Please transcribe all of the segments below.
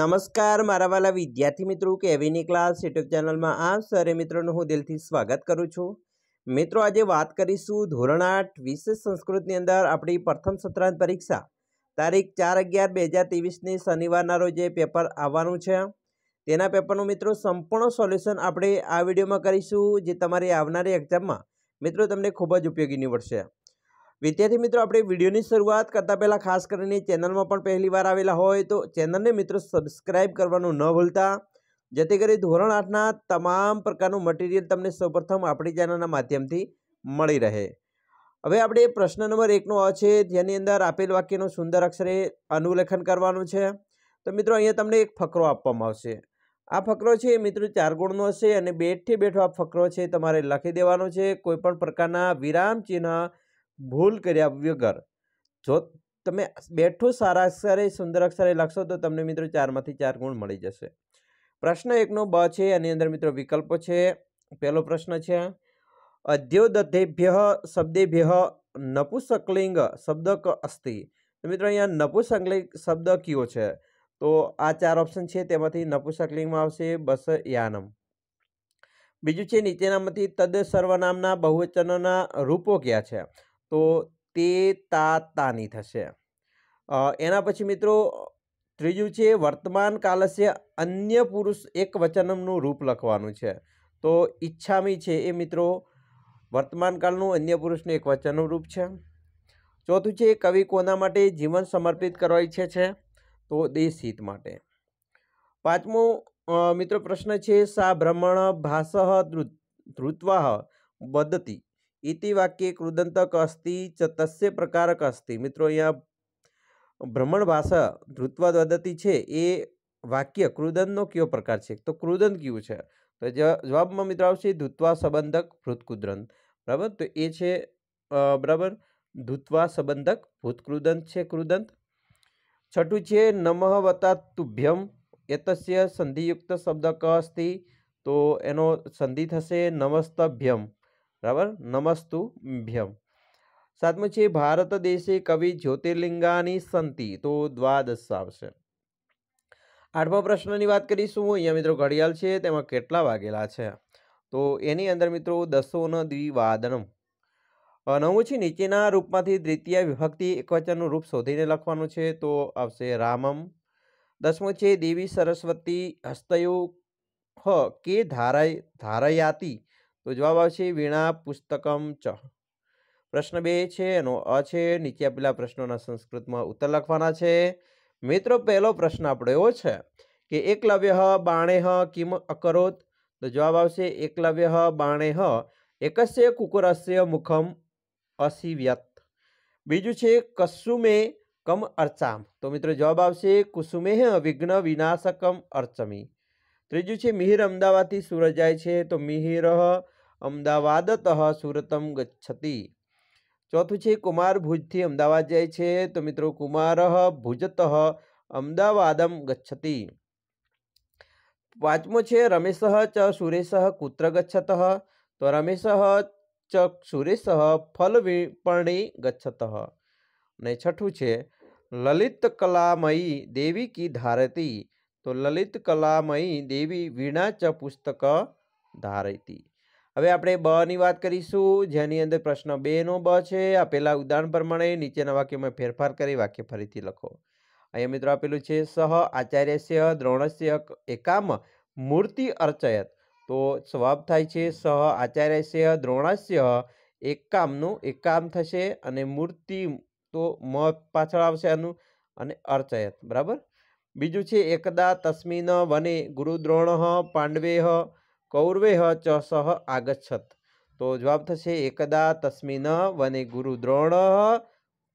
નમસ્કાર મારા વાલા વિદ્યાર્થી મિત્રો કેવીની ક્લાસ યુટ્યુબ ચેનલમાં આ સરે મિત્રોનું હું દિલથી સ્વાગત કરું છું મિત્રો આજે વાત કરીશું ધોરણ આઠ વિશેષ સંસ્કૃતની અંદર આપણી પ્રથમ સત્રાંત પરીક્ષા તારીખ ચાર અગિયાર બે હજાર ત્રેવીસની શનિવારના રોજે પેપર આવવાનું છે તેના પેપરનું મિત્રો સંપૂર્ણ સોલ્યુશન આપણે આ વિડીયોમાં કરીશું જે તમારી આવનારી એક્ઝામમાં મિત્રો તમને ખૂબ જ ઉપયોગી નીવડશે વિદ્યાર્થી મિત્રો આપણે વિડીયોની શરૂઆત કરતાં પહેલાં ખાસ કરીને ચેનલમાં પણ પહેલીવાર આવેલા હોય તો ચેનલને મિત્રો સબસ્ક્રાઇબ કરવાનું ન ભૂલતા જેથી કરી ધોરણ આઠના તમામ પ્રકારનું મટીરિયલ તમને સૌપ્રથમ આપણી ચેનલના માધ્યમથી મળી રહે હવે આપણે પ્રશ્ન નંબર એકનો અ છે જેની અંદર આપેલ વાક્યનું સુંદર અક્ષરે અનુલેખન કરવાનું છે તો મિત્રો અહીંયા તમને એક ફકરો આપવામાં આવશે આ ફકરો છે એ મિત્રો ચાર ગુણનો હશે અને બેઠે બેઠો આ ફકરો છે તમારે લખી દેવાનો છે કોઈપણ પ્રકારના વિરામ ચિહ્ન ભૂલ કર્યા વગર જો તમે બેઠું સારા અક્ષરે સુંદર અક્ષરે લખશો તો તમને મિત્રો ચારમાંથી ચાર ગુણ મળી જશે પ્રશ્ન એકનો બ છે એની અંદર મિત્રો વિકલ્પો છે પહેલો પ્રશ્ન છે અધ્યોદધેભ્ય શબ્દેભ્ય નપુસકલિંગ શબ્દ ક અસ્તિ તો મિત્રો અહીંયા નપુસકલિંગ શબ્દ કયો છે તો આ ચાર ઓપ્શન છે તેમાંથી નપુસકલિંગમાં આવશે બસ યાનમ બીજું છે નીચેનામાંથી તદ સર્વનામના બહુવચનોના રૂપો ક્યાં છે તો તે તા તાની થશે એના પછી મિત્રો ત્રીજું છે વર્તમાન કાલસ્ય અન્ય પુરુષ એક વચનમનું રૂપ લખવાનું છે તો ઈચ્છામી છે એ મિત્રો વર્તમાન કાળનું અન્ય પુરુષનું એક વચનનું રૂપ છે ચોથું છે કવિ કોના માટે જીવન સમર્પિત કરવા ઈચ્છે છે તો દેશહિત માટે પાંચમો મિત્રો પ્રશ્ન છે સા બ્રહ્મણ ભાષ ધૃતવાહ બદતી ઇતિ વાક્ય કૃદંતક અસ્તિ ચ તસ્ય પ્રકારક અસ્તિ મિત્રો અહીંયા ભ્રમણ ભાષા ધ્રુત્વાદ વદતી છે એ વાક્ય કૃદંતનો કયો પ્રકાર છે તો કૃદંત કયું છે તો જવાબમાં મિત્રો આવશે ધૂત્વા સંબંધક ભૂતકૃદંત બરાબર તો એ છે બરાબર ધૂત્વા સંબંધક ભૂતકૃદંત છે કૃદંત છઠ્ઠું છે નમઃ વતા તુભ્યમ એતસ્ય સંધિયુક્ત શબ્દ ક અસ્તિ તો એનો સંધિ થશે નમસ્તભ્યમ બરાબર નમસ્તુ ભ્યમ સાતમું છે ભારત દેશે કવિ જ્યોતિર્લિંગાની સંતિ તો દ્વાદશ આવશે આઠમા પ્રશ્નની વાત કરીશું અહીંયા મિત્રો ઘડિયાળ છે તેમાં કેટલા વાગેલા છે તો એની અંદર મિત્રો દસોન દ્વિવાદનમ નવું છે નીચેના રૂપમાંથી દ્વિતીય વિભક્તિ એકવચનનું રૂપ શોધીને લખવાનું છે તો આવશે રામમ દસમું છે દેવી સરસ્વતી હસ્તયો હ કે ધારાય ધારયાતી તો જવાબ આવશે વીણા પુસ્તકમ ચ પ્રશ્ન બે છે એનો અ છે નીચે આપેલા પ્રશ્નોના સંસ્કૃતમાં ઉત્તર લખવાના છે મિત્રો પહેલો પ્રશ્ન આપણો એવો છે કે એકલવ્ય બાણેહ કિમ અકરોત તો જવાબ આવશે એકલવ્ય બાણેહ એકસ્ય કુકુરસ્ય મુખમ અસિવ્યત બીજું છે કસુમે કમ અર્ચામ તો મિત્રો જવાબ આવશે કુસુમેહ વિઘ્ન વિનાશકમ અર્ચમી ત્રીજું છે મિહિર અમદાવાદથી સુરત જાય છે તો મિહિર અમદાવાદતઃ સુરતમ ગચ્છતિ ચોથું છે કુમાર ભુજથી અમદાવાદ જાય છે તો મિત્રો કુમાર ભુજતઃ અમદાવાદમ ગચ્છતિ પાંચમો છે રમેશ ચ સુરેશ કુત્ર ગચ્છત તો રમેશ ચ સુરેશ ફલવિપર્ણી ગચ્છત અને છઠ્ઠું છે લલિત કલામયી દેવી કી ધારતી તો લલિત કલામયી દેવી વીણા ચ પુસ્તક ધારતી હવે આપણે બની વાત કરીશું જેની અંદર પ્રશ્ન બેનો બ છે આપેલા ઉદાહરણ પ્રમાણે નીચેના વાક્યમાં ફેરફાર કરી વાક્ય ફરીથી લખો અહીંયા મિત્રો આપેલું છે સહ આચાર્ય આચાર્યસ્ય દ્રોણસ્ય એકામ મૂર્તિ અર્ચયત તો સ્વાબ થાય છે સહ આચાર્ય આચાર્યસ્ય દ્રોણસ્ય એકામનું એકામ થશે અને મૂર્તિ તો મ પાછળ આવશે આનું અને અર્ચયત બરાબર બીજું છે એકદા તસ્મિન વને ગુરુદ્રોણ પાંડવે કૌરવે ચ સહ આગચ્છત તો જવાબ થશે એકદા તસ્મિન વને ગુરુ દ્રોણ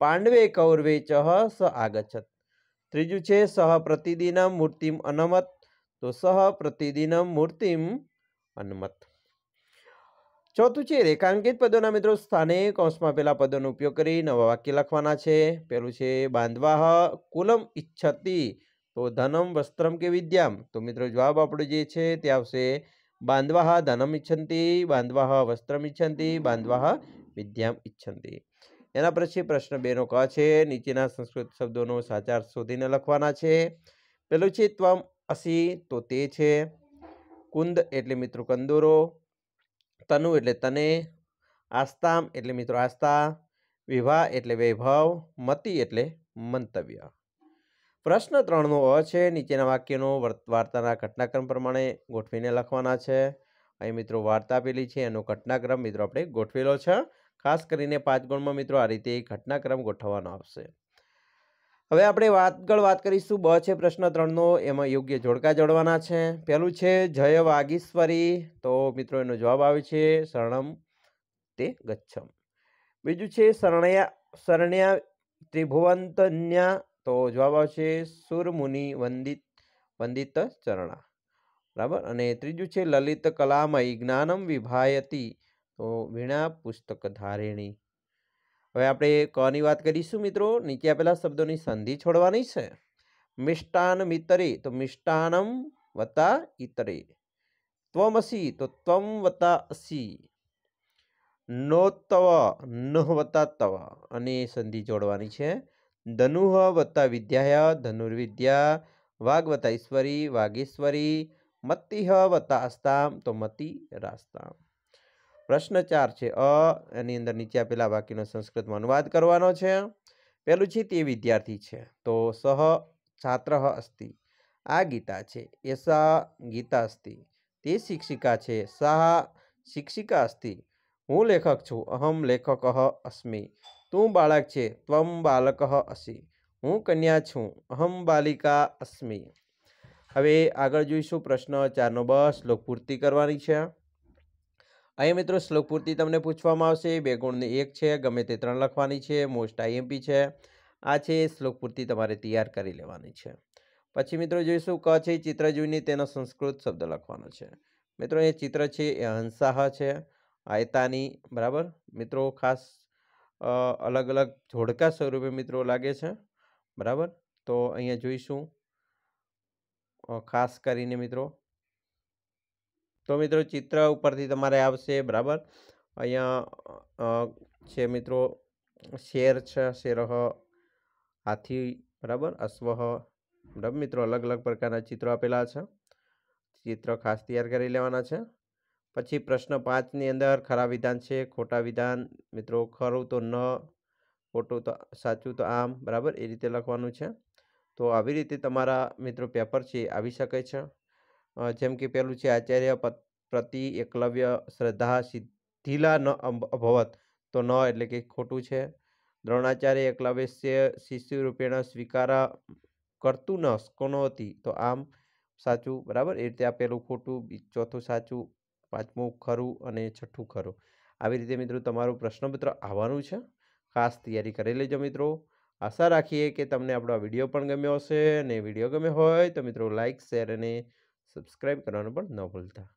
પાંડવે કૌરવે ચહ સ આગચ્છત ત્રીજું છે સહ પ્રતિદિન મૂર્તિમ અનમત તો સહ પ્રતિદિન મૂર્તિમ અનમત ચોથું છે રેખાંકિત પદોના મિત્રો સ્થાને કૌંસમાં પેલા પદોનો ઉપયોગ કરી નવા વાક્ય લખવાના છે પેલું છે બાંધવાહ કુલમ ઈચ્છતી તો ધનમ વસ્ત્રમ કે વિદ્યામ તો મિત્રો જવાબ આપણો જે છે તે આવશે બાંધવા ધનમ ઈચ્છંતિ બાંધવા વસ્ત્રમ ઈચ્છંતિ બાંધવાહ વિદ્યામ ઈચ્છંતિ એના પછી પ્રશ્ન બેનો ક છે નીચેના સંસ્કૃત શબ્દોનો સાચાર શોધીને લખવાના છે પેલું છે ત્વમ અસી તો તે છે કુંદ એટલે મિત્રો કંદોરો તનુ એટલે તને આસ્તામ એટલે મિત્રો આસ્થા વિવાહ એટલે વૈભવ મતિ એટલે મંતવ્ય પ્રશ્ન ત્રણનો અ છે નીચેના વાક્યનો વાર્તાના ઘટનાક્રમ પ્રમાણે ગોઠવીને લખવાના છે અહીં મિત્રો વાર્તા આપેલી છે એનો ઘટનાક્રમ મિત્રો આપણે ગોઠવેલો છે ખાસ કરીને પાંચ ગુણમાં મિત્રો આ રીતે ઘટનાક્રમ ગોઠવવાનો આવશે હવે આપણે આગળ વાત કરીશું બ છે પ્રશ્ન ત્રણનો એમાં યોગ્ય જોડકા જોડવાના છે પહેલું છે જય વાગીશ્વરી તો મિત્રો એનો જવાબ આવે છે શરણમ તે ગચ્છમ બીજું છે શરણ્યા શરણ્યા ત્રિભુવંતન્યા તો જવાબ આવશે સુરમુનિ વંદિત વંદિત ચરણા બરાબર અને ત્રીજું છે લલિત કલામય જ્ઞાનમ વિભાયતી તો વીણા પુસ્તક ધારિણી હવે આપણે કની વાત કરીશું મિત્રો નીચે આપેલા શબ્દોની સંધિ છોડવાની છે મિષ્ટાન મિતરે તો મિષ્ટાનમ વતા ઇતરે ત્વમસી તો ત્વમ વત્તા અસી નો તવ ન વતા તવ અને સંધિ જોડવાની છે ધનુ વત્તા વિદ્યાય ધનુર્વિદ્યા વાગ વત્તા ઈશ્વરી વાગેશ્વરી મતિહ વત્તા અસ્તામ તો મતિ રાસ્તામ પ્રશ્ન ચાર છે અ એની અંદર નીચે આપેલા વાક્યનો સંસ્કૃતમાં અનુવાદ કરવાનો છે પહેલું છે તે વિદ્યાર્થી છે તો સહ છાત્ર અસ્તિ આ ગીતા છે એ સા ગીતા અસ્તિ તે શિક્ષિકા છે સા શિક્ષિકા અસ્તિ હું લેખક છું અહમ લેખક અસ્મિ તું બાળક છે ત્વમ બાલક અસી હું કન્યા છું અહમ બાલિકા અસ્મી હવે આગળ જોઈશું પ્રશ્ન ચારનો બસ શ્લોક કરવાની છે અહીં મિત્રો શ્લોકપૂર્તિ તમને પૂછવામાં આવશે બે ગુણની એક છે ગમે તે ત્રણ લખવાની છે મોસ્ટ આઈએમપી છે આ છે શ્લોક પૂર્તિ તમારે તૈયાર કરી લેવાની છે પછી મિત્રો જોઈશું ક છે ચિત્ર જોઈને તેનો સંસ્કૃત શબ્દ લખવાનો છે મિત્રો એ ચિત્ર છે એ હંસાહ છે આયતાની બરાબર મિત્રો ખાસ અલગ અલગ જોડકા સ્વરૂપે મિત્રો લાગે છે બરાબર તો અહીંયા જોઈશું ખાસ કરીને મિત્રો તો મિત્રો ચિત્ર ઉપરથી તમારે આવશે બરાબર અહીંયા છે મિત્રો શેર છે શેરહ હાથી બરાબર અશ્વ બરાબર મિત્રો અલગ અલગ પ્રકારના ચિત્રો આપેલા છે ચિત્ર ખાસ તૈયાર કરી લેવાના છે પછી પ્રશ્ન પાંચની અંદર ખરા વિધાન છે ખોટા વિધાન મિત્રો ખરું તો ન ખોટું તો સાચું તો આમ બરાબર એ રીતે લખવાનું છે તો આવી રીતે તમારા મિત્રો પેપર છે આવી શકે છે જેમ કે પેલું છે આચાર્ય પ્રતિ એકલવ્ય શ્રદ્ધા સિદ્ધિલા ન અભવત તો ન એટલે કે ખોટું છે દ્રોણાચાર્ય એકલવ્ય શિષ્ય રૂપેણ સ્વીકાર કરતું ન કોનો હતી તો આમ સાચું બરાબર એ રીતે આ પેલું ખોટું ચોથું સાચું પાંચમું ખરું અને છઠ્ઠું ખરું આવી રીતે મિત્રો તમારું પ્રશ્નપત્ર આવવાનું છે ખાસ તૈયારી કરી લેજો મિત્રો આશા રાખીએ કે તમને આપણો આ વિડીયો પણ ગમ્યો હશે અને વિડીયો ગમ્યો હોય તો મિત્રો લાઇક શેર અને સબસ્ક્રાઈબ કરવાનું પણ ન ભૂલતા